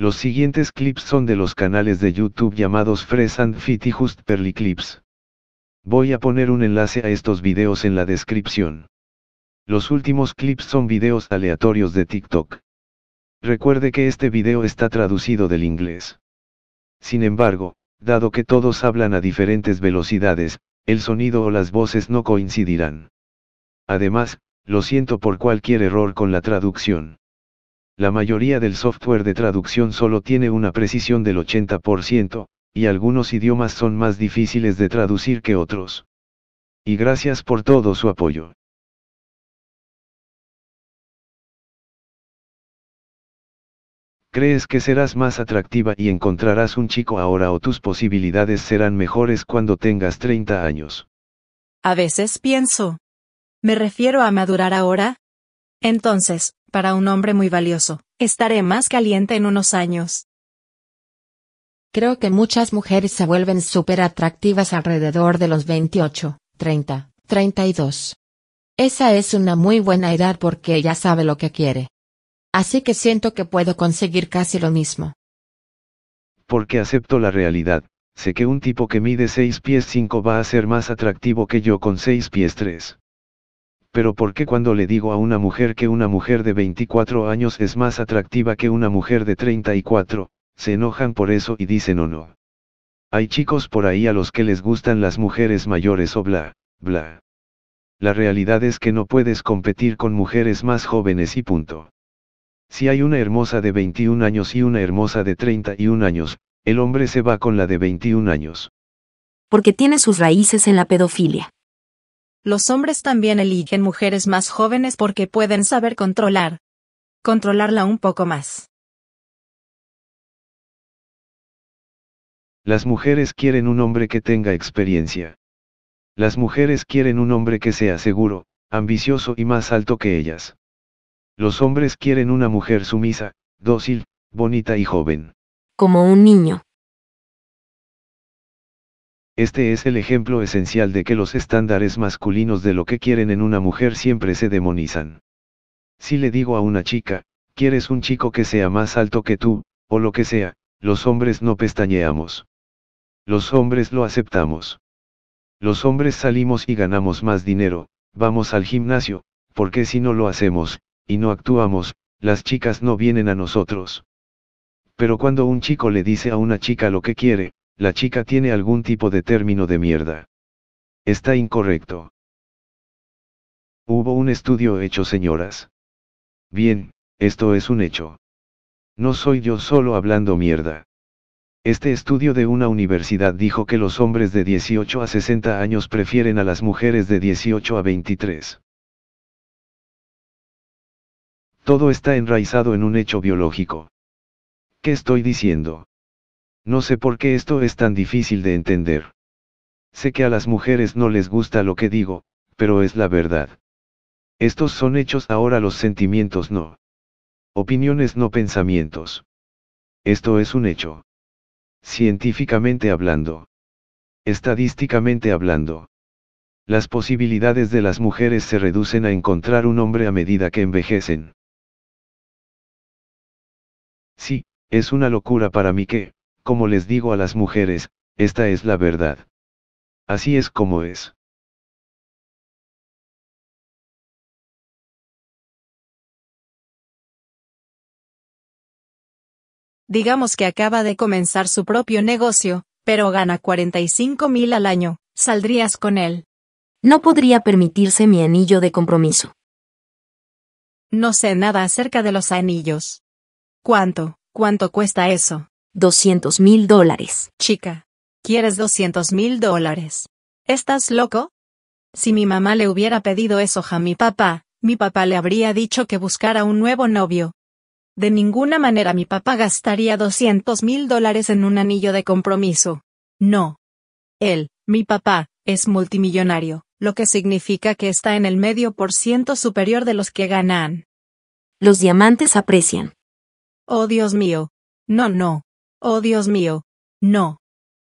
Los siguientes clips son de los canales de YouTube llamados Fresh and Fit y Just Perly Clips. Voy a poner un enlace a estos videos en la descripción. Los últimos clips son videos aleatorios de TikTok. Recuerde que este video está traducido del inglés. Sin embargo, dado que todos hablan a diferentes velocidades, el sonido o las voces no coincidirán. Además, lo siento por cualquier error con la traducción la mayoría del software de traducción solo tiene una precisión del 80%, y algunos idiomas son más difíciles de traducir que otros. Y gracias por todo su apoyo. ¿Crees que serás más atractiva y encontrarás un chico ahora o tus posibilidades serán mejores cuando tengas 30 años? A veces pienso. Me refiero a madurar ahora. Entonces, para un hombre muy valioso. Estaré más caliente en unos años. Creo que muchas mujeres se vuelven súper atractivas alrededor de los 28, 30, 32. Esa es una muy buena edad porque ella sabe lo que quiere. Así que siento que puedo conseguir casi lo mismo. Porque acepto la realidad, sé que un tipo que mide 6 pies 5 va a ser más atractivo que yo con 6 pies 3. Pero ¿por qué cuando le digo a una mujer que una mujer de 24 años es más atractiva que una mujer de 34, se enojan por eso y dicen o oh, no? Hay chicos por ahí a los que les gustan las mujeres mayores o bla, bla. La realidad es que no puedes competir con mujeres más jóvenes y punto. Si hay una hermosa de 21 años y una hermosa de 31 años, el hombre se va con la de 21 años. Porque tiene sus raíces en la pedofilia. Los hombres también eligen mujeres más jóvenes porque pueden saber controlar. Controlarla un poco más. Las mujeres quieren un hombre que tenga experiencia. Las mujeres quieren un hombre que sea seguro, ambicioso y más alto que ellas. Los hombres quieren una mujer sumisa, dócil, bonita y joven. Como un niño. Este es el ejemplo esencial de que los estándares masculinos de lo que quieren en una mujer siempre se demonizan. Si le digo a una chica, quieres un chico que sea más alto que tú, o lo que sea, los hombres no pestañeamos. Los hombres lo aceptamos. Los hombres salimos y ganamos más dinero, vamos al gimnasio, porque si no lo hacemos, y no actuamos, las chicas no vienen a nosotros. Pero cuando un chico le dice a una chica lo que quiere, la chica tiene algún tipo de término de mierda. Está incorrecto. Hubo un estudio hecho, señoras. Bien, esto es un hecho. No soy yo solo hablando mierda. Este estudio de una universidad dijo que los hombres de 18 a 60 años prefieren a las mujeres de 18 a 23. Todo está enraizado en un hecho biológico. ¿Qué estoy diciendo? No sé por qué esto es tan difícil de entender. Sé que a las mujeres no les gusta lo que digo, pero es la verdad. Estos son hechos ahora los sentimientos no. Opiniones no pensamientos. Esto es un hecho. Científicamente hablando. Estadísticamente hablando. Las posibilidades de las mujeres se reducen a encontrar un hombre a medida que envejecen. Sí, es una locura para mí que, como les digo a las mujeres, esta es la verdad. Así es como es. Digamos que acaba de comenzar su propio negocio, pero gana 45 mil al año, ¿saldrías con él? No podría permitirse mi anillo de compromiso. No sé nada acerca de los anillos. ¿Cuánto, cuánto cuesta eso? 200 mil dólares. Chica, ¿quieres 200 mil dólares? ¿Estás loco? Si mi mamá le hubiera pedido eso a mi papá, mi papá le habría dicho que buscara un nuevo novio. De ninguna manera mi papá gastaría 200 mil dólares en un anillo de compromiso. No. Él, mi papá, es multimillonario, lo que significa que está en el medio por ciento superior de los que ganan. Los diamantes aprecian. Oh Dios mío. No, no. Oh Dios mío. No.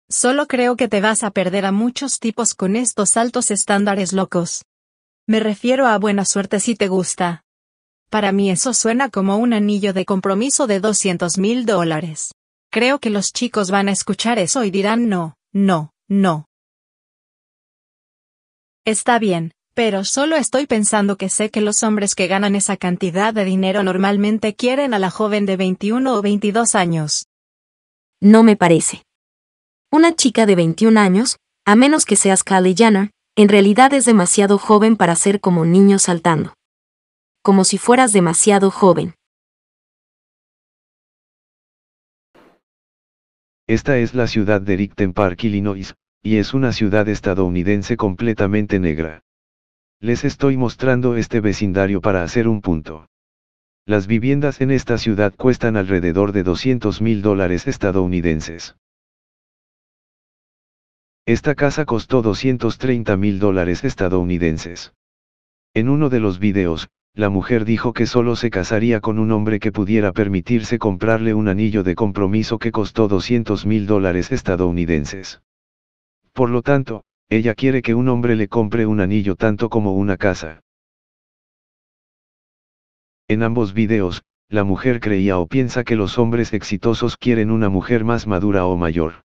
Solo creo que te vas a perder a muchos tipos con estos altos estándares locos. Me refiero a buena suerte si te gusta. Para mí eso suena como un anillo de compromiso de 200 mil dólares. Creo que los chicos van a escuchar eso y dirán no, no, no. Está bien, pero solo estoy pensando que sé que los hombres que ganan esa cantidad de dinero normalmente quieren a la joven de 21 o 22 años. No me parece. Una chica de 21 años, a menos que seas Kylie Jenner, en realidad es demasiado joven para ser como un niño saltando. Como si fueras demasiado joven. Esta es la ciudad de Richten Park, Illinois, y es una ciudad estadounidense completamente negra. Les estoy mostrando este vecindario para hacer un punto. Las viviendas en esta ciudad cuestan alrededor de 200 mil dólares estadounidenses. Esta casa costó 230 mil dólares estadounidenses. En uno de los videos, la mujer dijo que solo se casaría con un hombre que pudiera permitirse comprarle un anillo de compromiso que costó 200 mil dólares estadounidenses. Por lo tanto, ella quiere que un hombre le compre un anillo tanto como una casa. En ambos videos, la mujer creía o piensa que los hombres exitosos quieren una mujer más madura o mayor.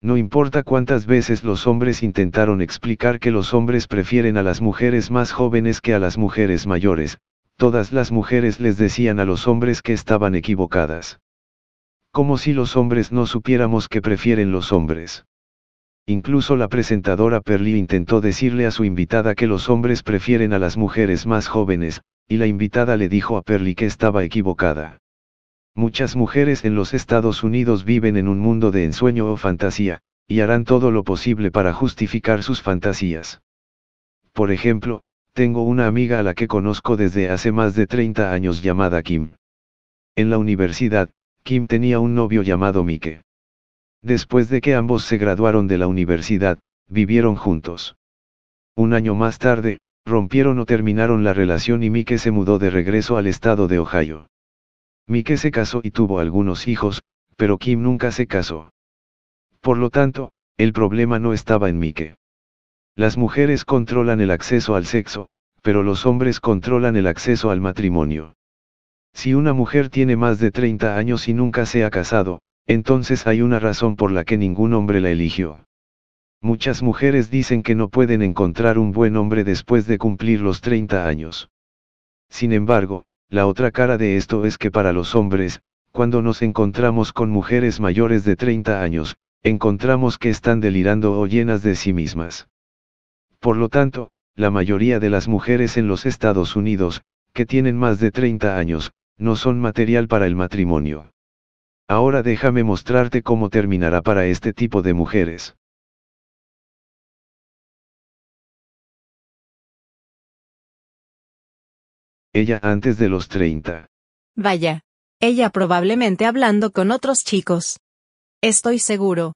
No importa cuántas veces los hombres intentaron explicar que los hombres prefieren a las mujeres más jóvenes que a las mujeres mayores, todas las mujeres les decían a los hombres que estaban equivocadas. Como si los hombres no supiéramos que prefieren los hombres. Incluso la presentadora Perly intentó decirle a su invitada que los hombres prefieren a las mujeres más jóvenes, y la invitada le dijo a Perly que estaba equivocada. Muchas mujeres en los Estados Unidos viven en un mundo de ensueño o fantasía, y harán todo lo posible para justificar sus fantasías. Por ejemplo, tengo una amiga a la que conozco desde hace más de 30 años llamada Kim. En la universidad, Kim tenía un novio llamado Mike. Después de que ambos se graduaron de la universidad, vivieron juntos. Un año más tarde, rompieron o terminaron la relación y Mike se mudó de regreso al estado de Ohio. Mike se casó y tuvo algunos hijos, pero Kim nunca se casó. Por lo tanto, el problema no estaba en Mike. Las mujeres controlan el acceso al sexo, pero los hombres controlan el acceso al matrimonio. Si una mujer tiene más de 30 años y nunca se ha casado, entonces hay una razón por la que ningún hombre la eligió. Muchas mujeres dicen que no pueden encontrar un buen hombre después de cumplir los 30 años. Sin embargo, la otra cara de esto es que para los hombres, cuando nos encontramos con mujeres mayores de 30 años, encontramos que están delirando o llenas de sí mismas. Por lo tanto, la mayoría de las mujeres en los Estados Unidos, que tienen más de 30 años, no son material para el matrimonio. Ahora déjame mostrarte cómo terminará para este tipo de mujeres. Ella antes de los 30. Vaya. Ella probablemente hablando con otros chicos. Estoy seguro.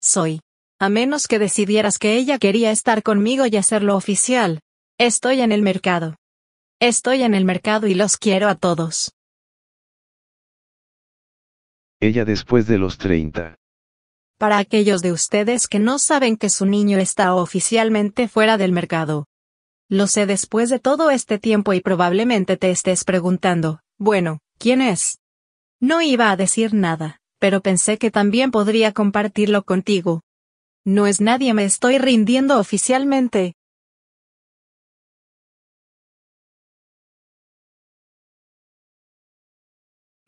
Soy. A menos que decidieras que ella quería estar conmigo y hacerlo oficial. Estoy en el mercado. Estoy en el mercado y los quiero a todos ella después de los 30. Para aquellos de ustedes que no saben que su niño está oficialmente fuera del mercado. Lo sé después de todo este tiempo y probablemente te estés preguntando, bueno, ¿quién es? No iba a decir nada, pero pensé que también podría compartirlo contigo. No es nadie, me estoy rindiendo oficialmente.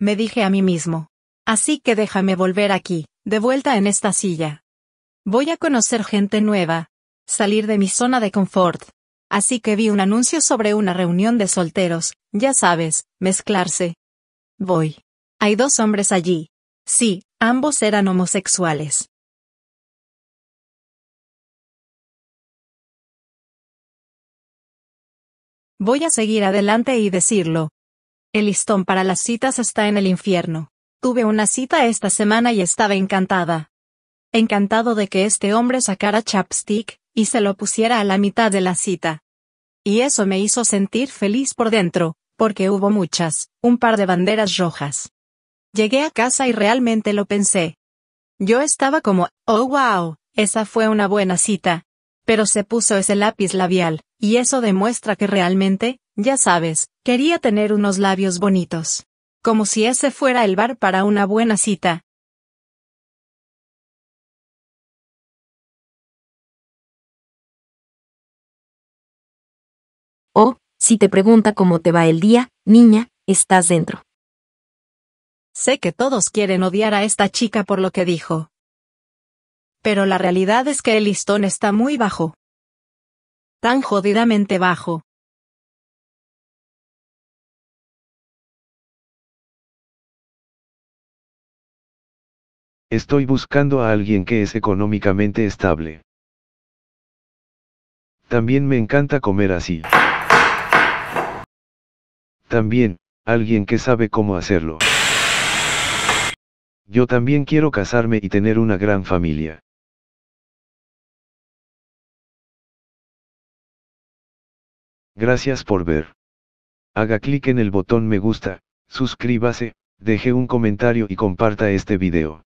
Me dije a mí mismo, Así que déjame volver aquí, de vuelta en esta silla. Voy a conocer gente nueva, salir de mi zona de confort. Así que vi un anuncio sobre una reunión de solteros, ya sabes, mezclarse. Voy. Hay dos hombres allí. Sí, ambos eran homosexuales. Voy a seguir adelante y decirlo. El listón para las citas está en el infierno. Tuve una cita esta semana y estaba encantada. Encantado de que este hombre sacara chapstick, y se lo pusiera a la mitad de la cita. Y eso me hizo sentir feliz por dentro, porque hubo muchas, un par de banderas rojas. Llegué a casa y realmente lo pensé. Yo estaba como, oh wow, esa fue una buena cita. Pero se puso ese lápiz labial, y eso demuestra que realmente, ya sabes, quería tener unos labios bonitos como si ese fuera el bar para una buena cita. O, oh, si te pregunta cómo te va el día, niña, estás dentro. Sé que todos quieren odiar a esta chica por lo que dijo. Pero la realidad es que el listón está muy bajo. Tan jodidamente bajo. Estoy buscando a alguien que es económicamente estable. También me encanta comer así. También, alguien que sabe cómo hacerlo. Yo también quiero casarme y tener una gran familia. Gracias por ver. Haga clic en el botón me gusta, suscríbase, deje un comentario y comparta este video.